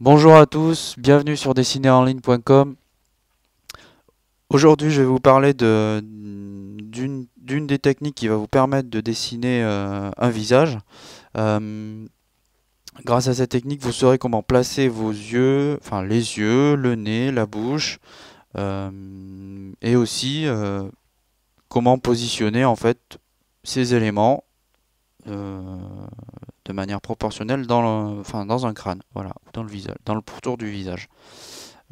Bonjour à tous, bienvenue sur dessinerenligne.com. Aujourd'hui, je vais vous parler d'une des techniques qui va vous permettre de dessiner euh, un visage. Euh, grâce à cette technique, vous saurez comment placer vos yeux, enfin les yeux, le nez, la bouche, euh, et aussi comment positionner en fait ces éléments de manière proportionnelle dans, le, enfin, dans un crâne, voilà, dans le visage, dans le pourtour du visage.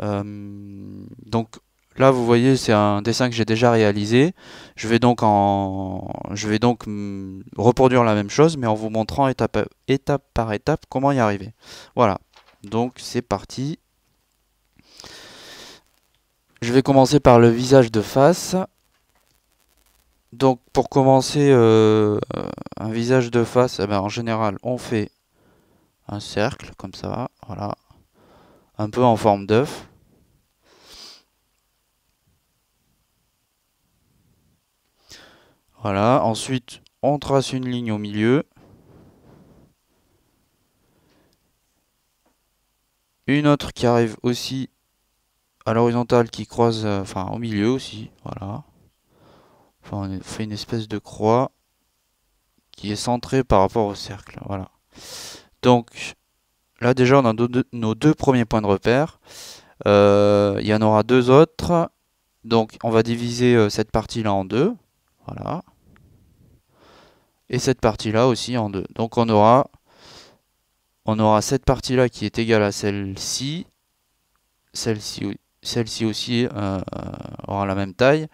Euh, donc là, vous voyez, c'est un dessin que j'ai déjà réalisé. Je vais donc, en, je vais donc mm, reproduire la même chose, mais en vous montrant étape, étape par étape comment y arriver. Voilà, donc c'est parti. Je vais commencer par le visage de face. Donc pour commencer euh, un visage de face, eh ben, en général on fait un cercle comme ça, un peu en forme d'œuf. Voilà, ensuite on trace une ligne au milieu. Une autre qui arrive aussi à l'horizontale qui croise, euh, enfin au milieu aussi, voilà on fait une espèce de croix qui est centrée par rapport au cercle. Voilà. Donc, là déjà, on a nos deux premiers points de repère. Euh, il y en aura deux autres. Donc, on va diviser euh, cette partie-là en deux. Voilà. Et cette partie-là aussi en deux. Donc, on aura, on aura cette partie-là qui est égale à celle-ci. Celle-ci celle-ci aussi euh, aura la même taille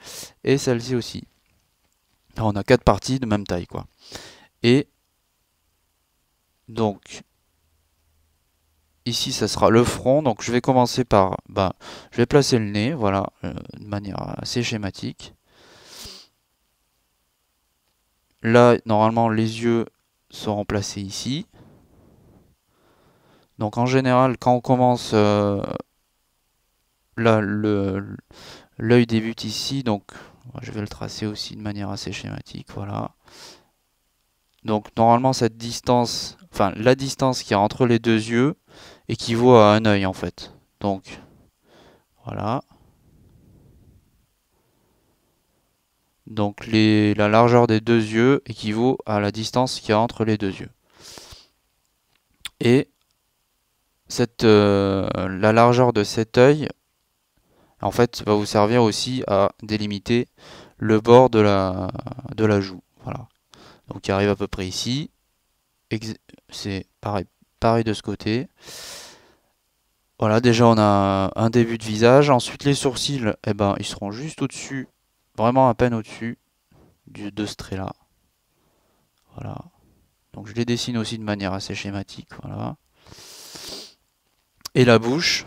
et celle-ci aussi on a quatre parties de même taille quoi. Et donc ici ça sera le front. Donc je vais commencer par ben, je vais placer le nez, voilà, euh, de manière assez schématique. Là, normalement les yeux seront placés ici. Donc en général, quand on commence euh, Là, là l'œil débute ici, donc je vais le tracer aussi de manière assez schématique, voilà. Donc normalement cette distance, enfin la distance qu'il y a entre les deux yeux équivaut à un œil en fait. Donc voilà. Donc les, la largeur des deux yeux équivaut à la distance qu'il y a entre les deux yeux. Et cette, euh, la largeur de cet œil en fait, ça va vous servir aussi à délimiter le bord de la, de la joue. Voilà. Donc, il arrive à peu près ici. C'est pareil, pareil de ce côté. Voilà, déjà on a un début de visage. Ensuite, les sourcils, eh ben, ils seront juste au-dessus, vraiment à peine au-dessus de ce trait-là. Voilà. Donc je les dessine aussi de manière assez schématique. Voilà. Et la bouche,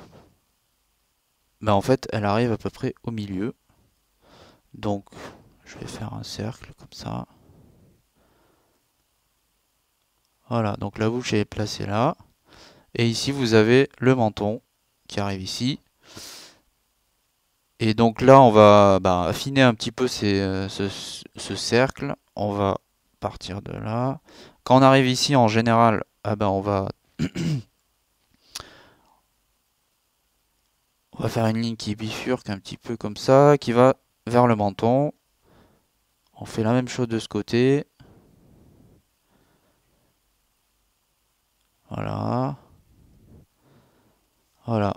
bah, en fait elle arrive à peu près au milieu. Donc je vais faire un cercle comme ça. Voilà, donc la bouche est placée là. Et ici vous avez le menton qui arrive ici. Et donc là on va bah, affiner un petit peu euh, ce, cercle. On va partir de là. Quand on arrive ici en général, ah bah on va On va faire une ligne qui bifurque un petit peu comme ça, qui va vers le menton. On fait la même chose de ce côté. Voilà. Voilà.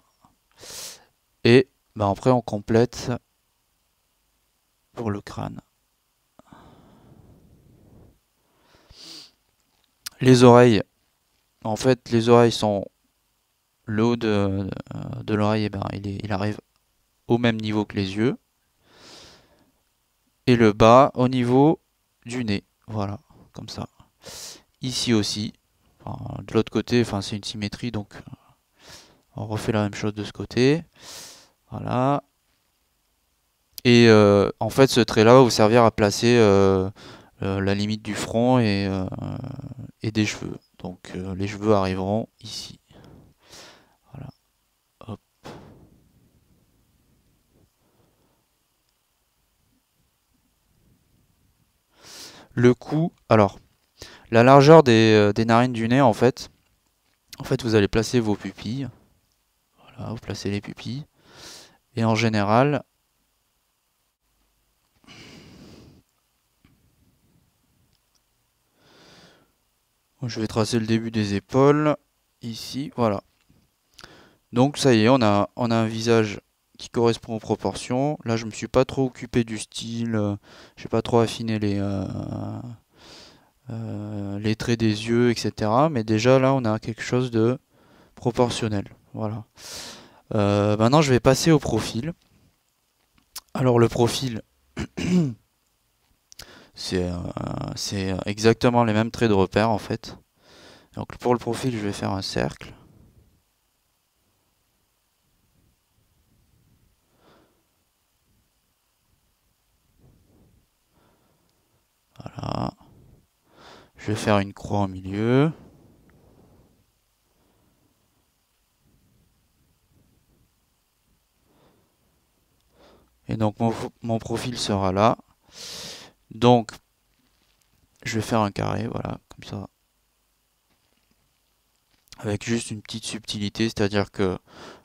Et ben après on complète pour le crâne. Les oreilles. En fait, les oreilles sont le haut de, l'oreille, eh ben, il, arrive au même niveau que les yeux. Et le bas au niveau du nez. Voilà, comme ça. Ici aussi. de l'autre côté, enfin, c'est une symétrie, donc euh, on refait la même chose de ce côté. Voilà. Et euh, en fait, ce trait-là va vous servir à placer euh, la limite du front et, et des cheveux. Donc les cheveux arriveront ici. le cou. Alors, la largeur euh, des, narines du nez, en fait, en fait, vous allez placer vos pupilles. Voilà, vous placez les pupilles. Et en général, je vais tracer le début des épaules ici, voilà. Donc ça y est, on a, on a un visage qui correspond aux proportions. Là, je me suis pas trop occupé du style, euh, j'ai pas trop affiné les, euh, euh, les traits des yeux, etc. Mais déjà, là, on a quelque chose de proportionnel. Voilà. maintenant, je vais passer au profil. Alors, le profil, c'est exactement les mêmes traits de repère en fait. Donc pour le profil, je vais faire un cercle. Voilà. Je vais faire une croix au milieu. Et donc mon, mon, profil sera là. Donc je vais faire un carré, voilà, comme ça. Avec juste une petite subtilité, c'est-à-dire que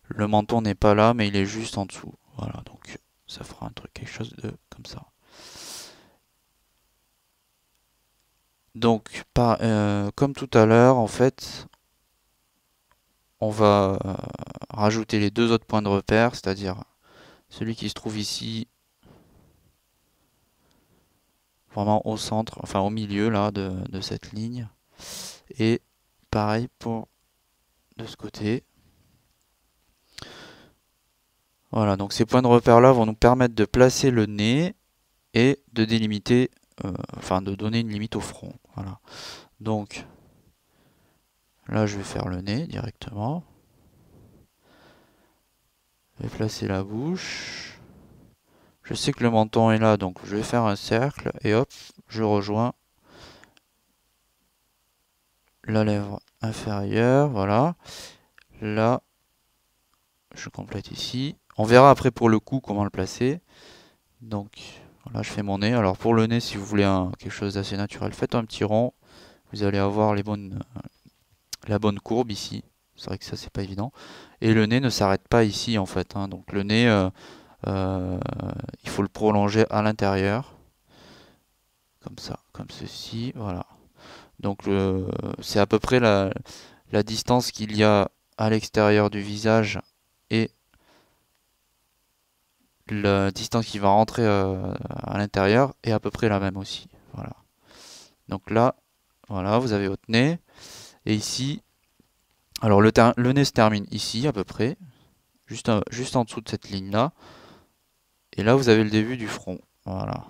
le menton n'est pas là, mais il est juste en dessous. Voilà, donc ça fera un truc, quelque chose de comme ça. Donc, euh, comme tout à l'heure, en fait, on va euh, rajouter les deux autres points de repère, c'est-à-dire celui qui se trouve ici, vraiment au centre, enfin au milieu là de cette ligne, et pareil pour de ce côté. Voilà, donc ces points de repère là vont nous permettre de placer le nez et de délimiter euh, enfin de donner une limite au front. Voilà. Donc là je vais faire le nez directement. et placer la bouche. Je sais que le menton est là, donc je vais faire un cercle et hop, je rejoins la lèvre inférieure, voilà. Là, je complète ici. On verra après pour le coup comment le placer. Donc, Là je fais mon nez. Alors pour le nez, si vous voulez quelque chose d'assez naturel, faites un petit rond. Vous allez avoir les bonnes, euh, la bonne courbe ici. C'est vrai que ça, c'est pas évident. Et le nez ne s'arrête pas ici, en fait. Hein. Donc le nez, euh, euh, il faut le prolonger à l'intérieur. Comme ça, comme ceci. Voilà. Donc c'est à peu près la, la distance qu'il y a à l'extérieur du visage et la distance qui va rentrer euh, à l'intérieur est à peu près la même aussi. Voilà. Donc là, voilà, vous avez votre nez. Et ici, alors le, nez se termine ici à peu près, juste, juste en dessous de cette ligne-là. Et là, vous avez le début du front. Voilà.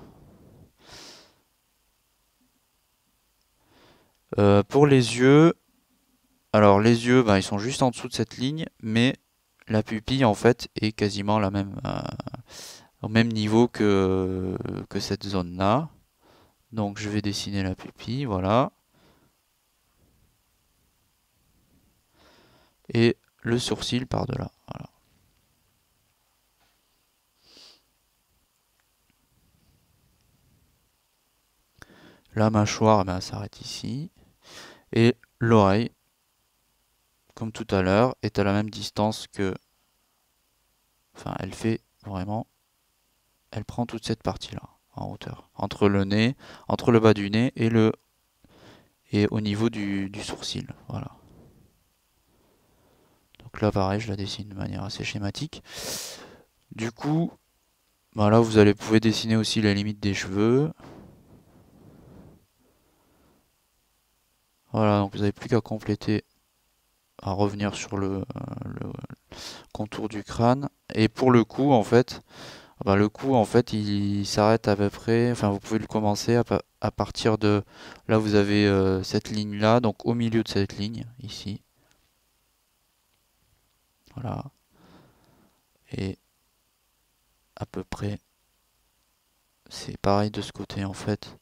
Euh, pour les yeux, alors les yeux, ben, ils sont juste en dessous de cette ligne, mais la pupille en fait est quasiment la même, euh, au même niveau que, que cette zone là. Donc je vais dessiner la pupille, voilà. Et le sourcil par delà, voilà. La mâchoire ben, s'arrête ici. Et l'oreille, comme tout à l'heure, est à la même distance que... Enfin, elle fait vraiment... Elle prend toute cette partie-là, en hauteur. Entre le nez, entre le bas du nez et le... Et au niveau du, sourcil, voilà. Donc là, pareil, je la dessine de manière assez schématique. Du coup, voilà bah vous allez pouvez dessiner aussi la limite des cheveux. Voilà, donc vous n'avez plus qu'à compléter à revenir sur euh, le, contour du crâne. Et pour le coup, en fait, bah, le coup, en fait, il, s'arrête à peu près. Enfin, vous pouvez le commencer à, partir de là. Vous avez euh, cette ligne là, donc au milieu de cette ligne ici. Voilà. Et à peu près, c'est pareil de ce côté en fait.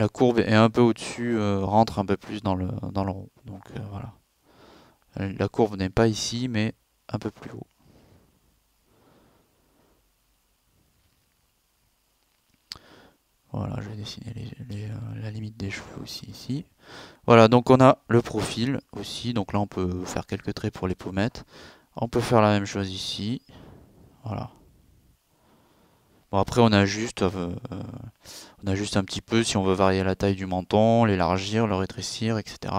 la courbe est un peu au-dessus, euh, rentre un peu plus dans le, dans le rond. Donc euh, voilà. La courbe n'est pas ici, mais un peu plus haut. Voilà, je vais dessiner euh, la limite des cheveux aussi ici. Voilà, donc on a le profil aussi. Donc là, on peut faire quelques traits pour les pommettes. On peut faire la même chose ici. Voilà. Bon après on ajuste, euh, euh, on ajuste un petit peu si on veut varier la taille du menton, l'élargir, le rétrécir, etc.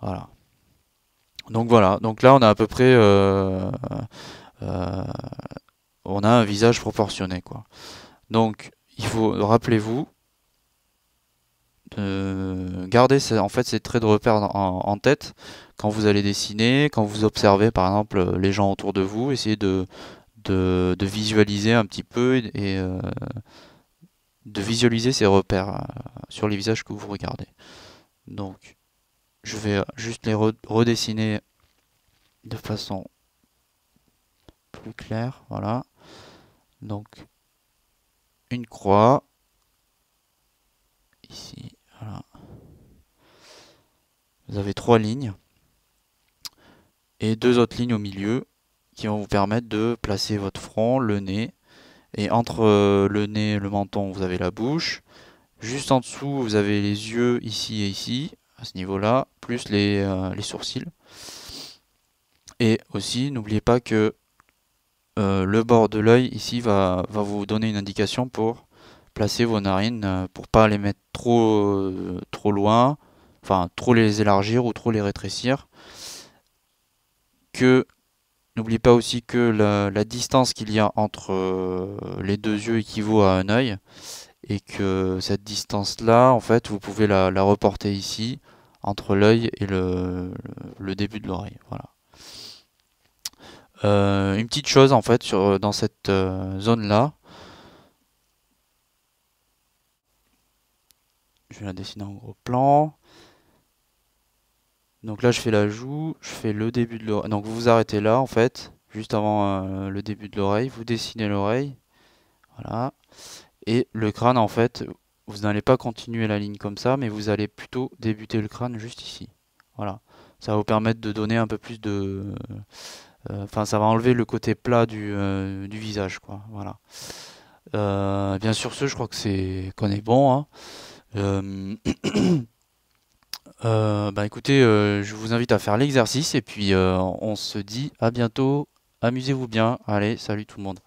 Voilà. Donc voilà, donc là on a à peu près euh, on a un visage proportionné quoi. Donc il faut rappelez-vous de garder en fait ces traits de repère en, en, tête quand vous allez dessiner, quand vous observez par exemple les gens autour de vous, essayez de de, visualiser un petit peu et euh, de visualiser ces repères euh, sur les visages que vous regardez. Donc je vais juste les redessiner de façon plus claire. Voilà. Donc une croix ici. Voilà. Vous avez trois lignes et deux autres lignes au milieu qui vont vous permettre de placer votre front, le nez. Et entre euh, le nez et le menton, vous avez la bouche. Juste en dessous, vous avez les yeux ici et ici, à ce niveau-là, plus les, euh, sourcils. Et aussi, n'oubliez pas que euh, le bord de l'œil ici va, va, vous donner une indication pour placer vos narines, pour pas les mettre trop, trop loin, enfin trop les élargir ou trop les rétrécir. Que N'oubliez pas aussi que la, distance qu'il y a entre euh, les deux yeux équivaut à un œil et que cette distance-là, en fait, vous pouvez la, reporter ici entre l'œil et le, début de l'oreille. Voilà. Euh, une petite chose en fait sur, dans cette euh, zone-là. Je vais la dessiner en gros plan. Donc là, je fais la joue, je fais le début de l'oreille. Donc vous vous arrêtez là, en fait, juste avant euh, le début de l'oreille. Vous dessinez l'oreille. Voilà. Et le crâne, en fait, vous n'allez pas continuer la ligne comme ça, mais vous allez plutôt débuter le crâne juste ici. Voilà. Ça va vous permettre de donner un peu plus de... Euh, enfin, ça va enlever le côté plat du, euh, visage, quoi. Voilà. bien sûr, ce, je crois que c'est qu'on est bon. Hein. Euh, bah, écoutez, euh, je vous invite à faire l'exercice et puis euh, on se dit à bientôt. Amusez-vous bien. Allez, salut tout le monde.